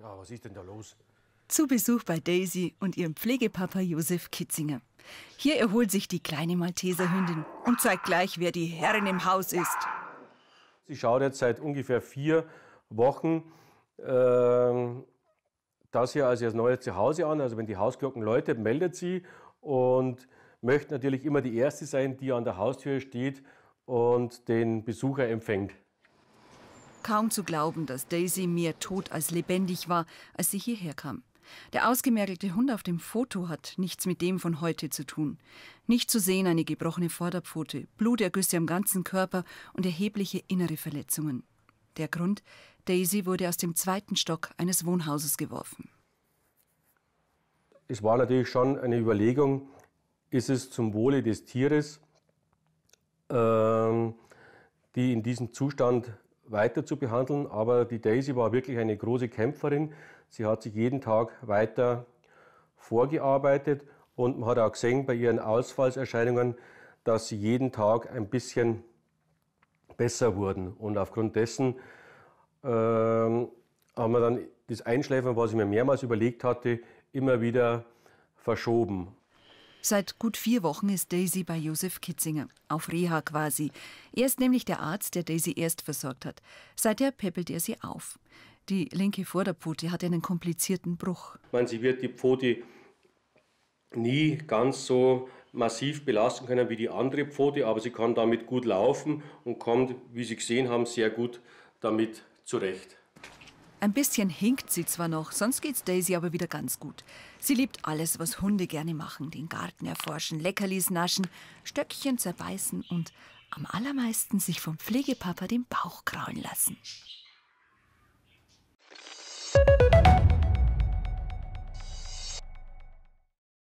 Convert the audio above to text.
Ja, was ist denn da los? Zu Besuch bei Daisy und ihrem Pflegepapa Josef Kitzinger. Hier erholt sich die kleine Malteserhündin und zeigt gleich, wer die Herrin im Haus ist. Sie schaut jetzt seit ungefähr vier Wochen äh, das hier als ihr neues Zuhause an. Also wenn die Hausglocken läutet, meldet sie und möchte natürlich immer die Erste sein, die an der Haustür steht und den Besucher empfängt kaum zu glauben, dass Daisy mehr tot als lebendig war, als sie hierher kam. Der ausgemergelte Hund auf dem Foto hat nichts mit dem von heute zu tun. Nicht zu sehen eine gebrochene Vorderpfote, Blutergüsse am ganzen Körper und erhebliche innere Verletzungen. Der Grund, Daisy wurde aus dem zweiten Stock eines Wohnhauses geworfen. Es war natürlich schon eine Überlegung, ist es zum Wohle des Tieres, äh, die in diesem Zustand weiter zu behandeln. Aber die Daisy war wirklich eine große Kämpferin. Sie hat sich jeden Tag weiter vorgearbeitet und man hat auch gesehen bei ihren Ausfallserscheinungen, dass sie jeden Tag ein bisschen besser wurden. Und aufgrund dessen äh, haben wir dann das Einschläfern, was ich mir mehrmals überlegt hatte, immer wieder verschoben. Seit gut vier Wochen ist Daisy bei Josef Kitzinger, auf Reha quasi. Er ist nämlich der Arzt, der Daisy erst versorgt hat. Seither peppelt er sie auf. Die linke Vorderpfote hat einen komplizierten Bruch. Ich meine, sie wird die Pfote nie ganz so massiv belasten können wie die andere Pfote, aber sie kann damit gut laufen und kommt, wie Sie gesehen haben, sehr gut damit zurecht. Ein bisschen hinkt sie zwar noch, sonst geht's Daisy aber wieder ganz gut. Sie liebt alles, was Hunde gerne machen: den Garten erforschen, Leckerlis naschen, Stöckchen zerbeißen und am allermeisten sich vom Pflegepapa den Bauch kraulen lassen. Musik